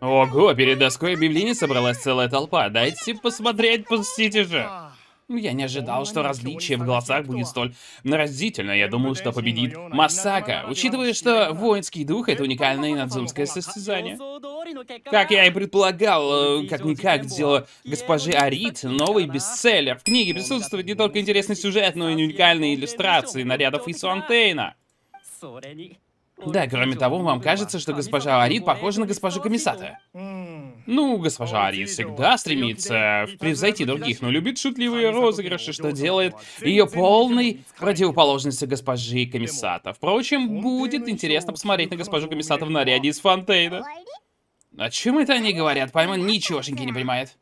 Ого, перед доской объявлений собралась целая толпа. Дайте посмотреть, посетите же. Я не ожидал, что различие в голосах будет столь наразительно. Я думал, что победит Масака, учитывая, что воинский дух — это уникальное надзумское состязание. Как я и предполагал, э, как-никак дело госпожи Арит, новый бестселлер. В книге присутствует не только интересный сюжет, но и уникальные иллюстрации нарядов из Суантейна. Да, кроме того, вам кажется, что госпожа Арит похожа на госпожу Комиссата. Ну, госпожа Арит всегда стремится превзойти других, но любит шутливые розыгрыши, что делает ее полной противоположностью госпожи Комиссата. Впрочем, будет интересно посмотреть на госпожу Комиссата в наряде из Фонтейна. О чем это они говорят? Пойман ничегошеньки не понимает.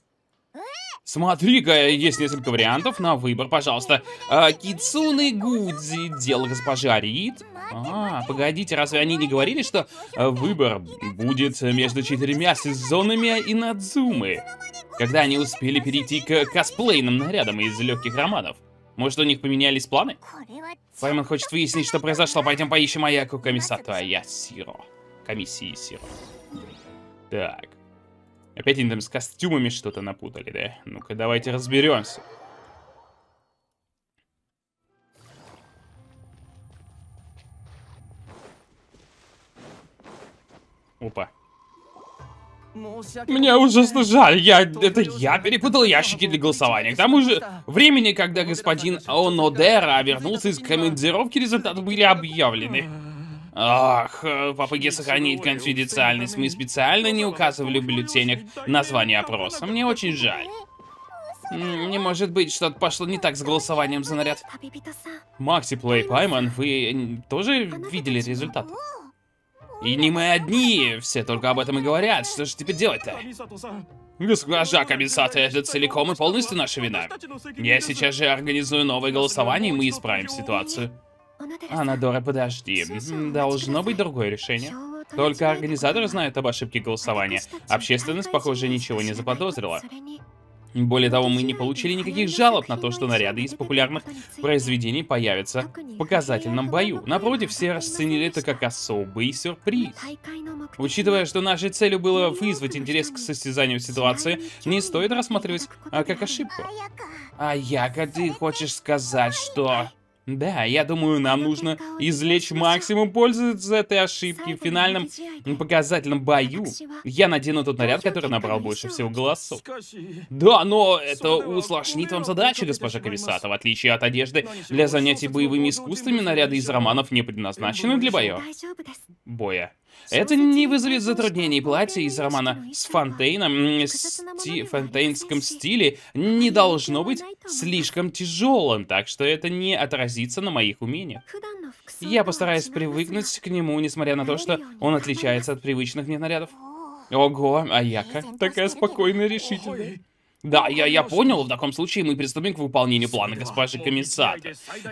Смотри-ка, есть несколько вариантов на выбор, пожалуйста. А, Кицуны Гудзи, дело госпожа Рид. А, погодите, разве они не говорили, что а, выбор будет между четырьмя сезонами и Надзумы? Когда они успели перейти к косплейным нарядам из легких романов? Может, у них поменялись планы? Саймон хочет выяснить, что произошло. Пойдем поищем Аяку Комиссату Аясиро. Комиссии Сиро. Так. Опять они там с костюмами что-то напутали, да? Ну-ка, давайте разберемся. Опа. Мне ужасно жаль, я... это я перепутал ящики для голосования. К тому же, времени, когда господин Онодера вернулся из командировки, результаты были объявлены. Ах, э, попытки сохранить конфиденциальность мы специально не указывали в бюллетенях название опроса. Мне очень жаль. Не может быть, что-то пошло не так с голосованием за наряд. Макси Плей Пайман, вы тоже видели результат? И не мы одни, все только об этом и говорят. Что же теперь делать-то? Госпожа Кабисата, это целиком и полностью наша вина. Я сейчас же организую новое голосование, и мы исправим ситуацию. Анадора, подожди. Должно быть другое решение. Только организаторы знают об ошибке голосования. Общественность, похоже, ничего не заподозрила. Более того, мы не получили а никаких жалоб на то, что наряды из популярных произведений появятся в показательном бою. Напротив, все расценили это как особый сюрприз. Учитывая, что нашей целью было вызвать интерес к состязанию ситуации, не стоит рассматривать как а ошибку. А Яка, а ты хочешь сказать, что... Да, я думаю, нам нужно извлечь максимум пользы из этой ошибки в финальном показательном бою. Я надену тот наряд, который набрал больше всего голосов. Да, но это усложнит вам задачу, госпожа Кависата. В отличие от одежды, для занятий боевыми искусствами наряды из романов не предназначены для боя. Боя. Это не вызовет затруднений. Платье из романа с Фонтейном, сти... фонтейнском стиле не должно быть слишком тяжелым, так что это не отразится на моих умениях. Я постараюсь привыкнуть к нему, несмотря на то, что он отличается от привычных мне нарядов. Ого, Аяка, такая спокойная и решительная. Да, я, я понял. В таком случае мы приступим к выполнению плана госпожи комиссар.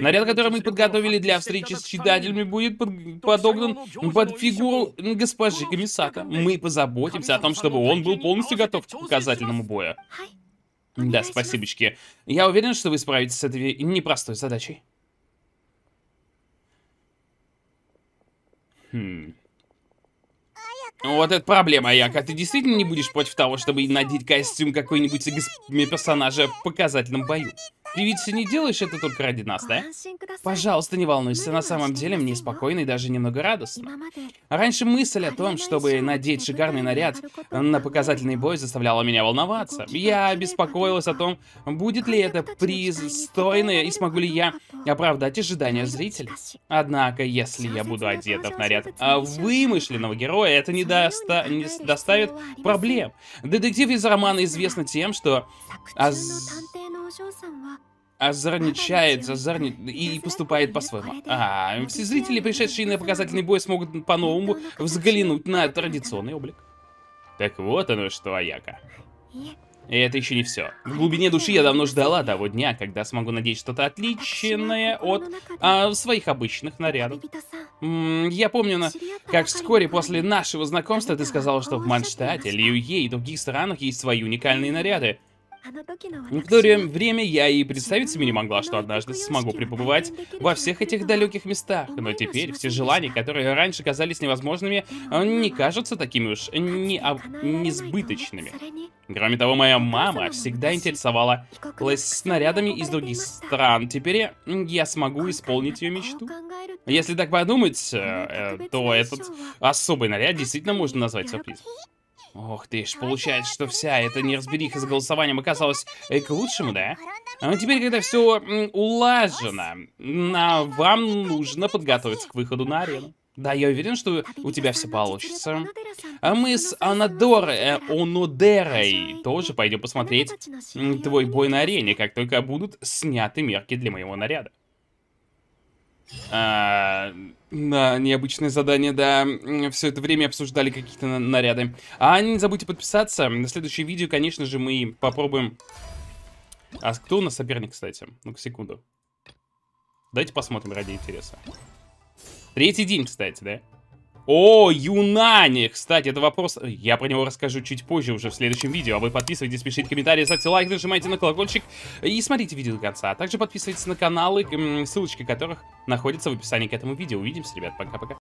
Наряд, который мы подготовили для встречи с читателями, будет под, ну, подогнан под фигуру госпожи комиссака. Мы позаботимся о том, чтобы он был а полностью готов к показательному бою. Да, спасибочки. Я уверен, что вы справитесь с этой непростой задачей. Хм... Ну, вот это проблема, Як. ты действительно не будешь против того, чтобы надеть костюм какой-нибудь из персонажа в показательном бою? Ты ведь все не делаешь это только ради нас, да? Пожалуйста, не волнуйся, на самом деле мне спокойно и даже немного радостно. Раньше мысль о том, чтобы надеть шикарный наряд на показательный бой, заставляла меня волноваться. Я беспокоилась о том, будет ли это пристойно и смогу ли я оправдать ожидания зрителей. Однако, если я буду одета в наряд а, вымышленного героя, это не, доста не доставит проблем. Детектив из романа известен тем, что... Аз а? Озорничает, зазорнит и поступает по-своему. А, все зрители, пришедшие на показательный бой, смогут по-новому взглянуть на традиционный облик. Так вот оно что, Аяка. И это еще не все. А в глубине души я давно ждала того дня, когда смогу надеть что-то а отличное от а, своих обычных нарядов. М -м, я помню, на... как вскоре после нашего знакомства ты сказала, что в Манштате, Льюе и других странах есть свои уникальные наряды. Некоторое ну, время я и представить себе не могла, что однажды смогу пребывать во всех этих далеких местах. Но теперь все желания, которые раньше казались невозможными, не кажутся такими уж не несбыточными. Кроме того, моя мама всегда интересовалась снарядами из других стран. Теперь я смогу исполнить ее мечту. Если так подумать, э, то этот особый наряд действительно можно назвать сюрпризом. Ох ты ж, а получается, что вся эта неразбериха с голосованием оказалась э, к лучшему, да? А ну, теперь, когда все улажено, а вам нужно подготовиться к выходу на арену. Да, я уверен, что у тебя все получится. А мы с Анадорой, э, Онодерой тоже пойдем посмотреть твой бой на арене, как только будут сняты мерки для моего наряда. А, да, необычное задание, да. Все это время обсуждали какие-то на наряды. А не забудьте подписаться. На следующее видео, конечно же, мы попробуем... А кто у нас соперник, кстати? Ну-ка, секунду. Давайте посмотрим ради интереса. Третий день, кстати, да? О, Юнани! Кстати, это вопрос... Я про него расскажу чуть позже, уже в следующем видео. А вы подписывайтесь, пишите комментарии, ставьте лайк, нажимайте на колокольчик и смотрите видео до конца. А также подписывайтесь на каналы, ссылочки которых находятся в описании к этому видео. Увидимся, ребят. Пока-пока.